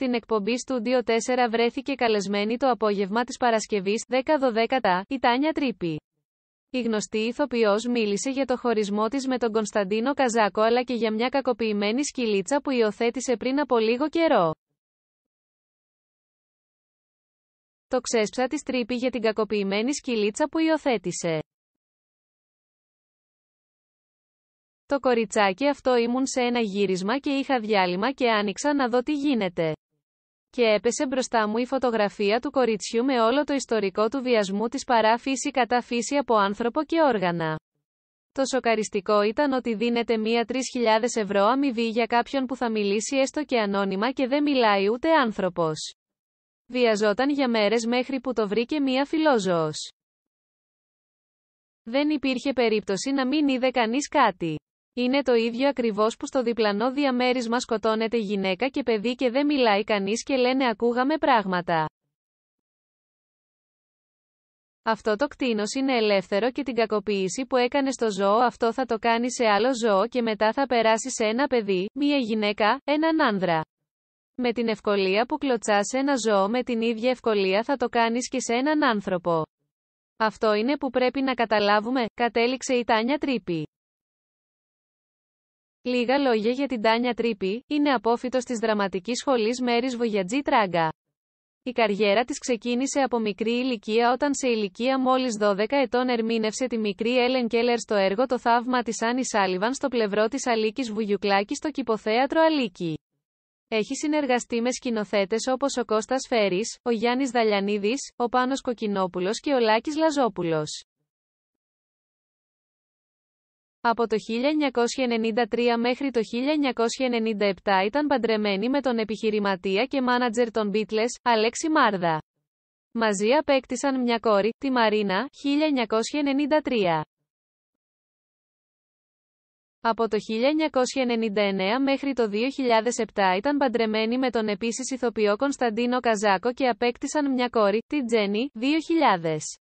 στην εκπομπή Studio 4 βρέθηκε καλεσμένη το απόγευμα της Παρασκευής 10-12 η Τάνια Τρίπη. Η γνωστή ηθοποιός μίλησε για το χωρισμό της με τον Κωνσταντίνο Καζάκο αλλά και για μια κακοποιημένη σκυλίτσα που υιοθέτησε πριν από λίγο καιρό. Το ξέσψα της Τρίπη για την κακοποιημένη σκυλίτσα που υιοθέτησε. Το κοριτσάκι αυτό ήμουν σε ένα γύρισμα και είχα διάλειμμα και άνοιξα να δω τι γίνεται και έπεσε μπροστά μου η φωτογραφία του κοριτσιού με όλο το ιστορικό του βιασμού της παράφυση κατά φύση από άνθρωπο και όργανα. Το σοκαριστικό ήταν ότι δίνεται μία 3.000 ευρώ αμοιβή για κάποιον που θα μιλήσει έστω και ανώνυμα και δεν μιλάει ούτε άνθρωπος. Βιαζόταν για μέρες μέχρι που το βρήκε μία φιλόζωος. Δεν υπήρχε περίπτωση να μην είδε κανείς κάτι. Είναι το ίδιο ακριβώς που στο διπλανό διαμέρισμα σκοτώνεται γυναίκα και παιδί και δεν μιλάει κανείς και λένε ακούγαμε πράγματα. Αυτό το κτίνος είναι ελεύθερο και την κακοποίηση που έκανε στο ζώο αυτό θα το κάνει σε άλλο ζώο και μετά θα περάσει σε ένα παιδί, μία γυναίκα, έναν άνδρα. Με την ευκολία που κλωτσάς ένα ζώο με την ίδια ευκολία θα το κάνεις και σε έναν άνθρωπο. Αυτό είναι που πρέπει να καταλάβουμε, κατέληξε η Τάνια Τρίπη. Λίγα λόγια για την Τάνια Τρίπη, είναι απόφυτος της δραματικής σχολής Μέρης Βογιατζή Τράγκα. Η καριέρα της ξεκίνησε από μικρή ηλικία όταν σε ηλικία μόλις 12 ετών ερμήνευσε τη μικρή Έλεν Κέλλερ στο έργο «Το θαύμα της Άννη Σάλιβαν» στο πλευρό της Αλίκης Βουγιουκλάκη στο κυποθέατρο Αλίκη. Έχει συνεργαστεί με σκηνοθέτες όπως ο Κώστας Φέρης, ο Γιάννης Δαλιανίδης, ο Πάνος Κοκκινόπουλος και ο Λάκης Λαζόπουλος. Από το 1993 μέχρι το 1997 ήταν παντρεμένη με τον επιχειρηματία και μάνατζερ των Beatles, Αλέξη Μάρδα. Μαζί απέκτησαν μια κόρη, τη Μαρίνα, 1993. Από το 1999 μέχρι το 2007 ήταν παντρεμένη με τον επίσης ηθοποιό Κωνσταντίνο Καζάκο και απέκτησαν μια κόρη, τη Τζένι, 2000.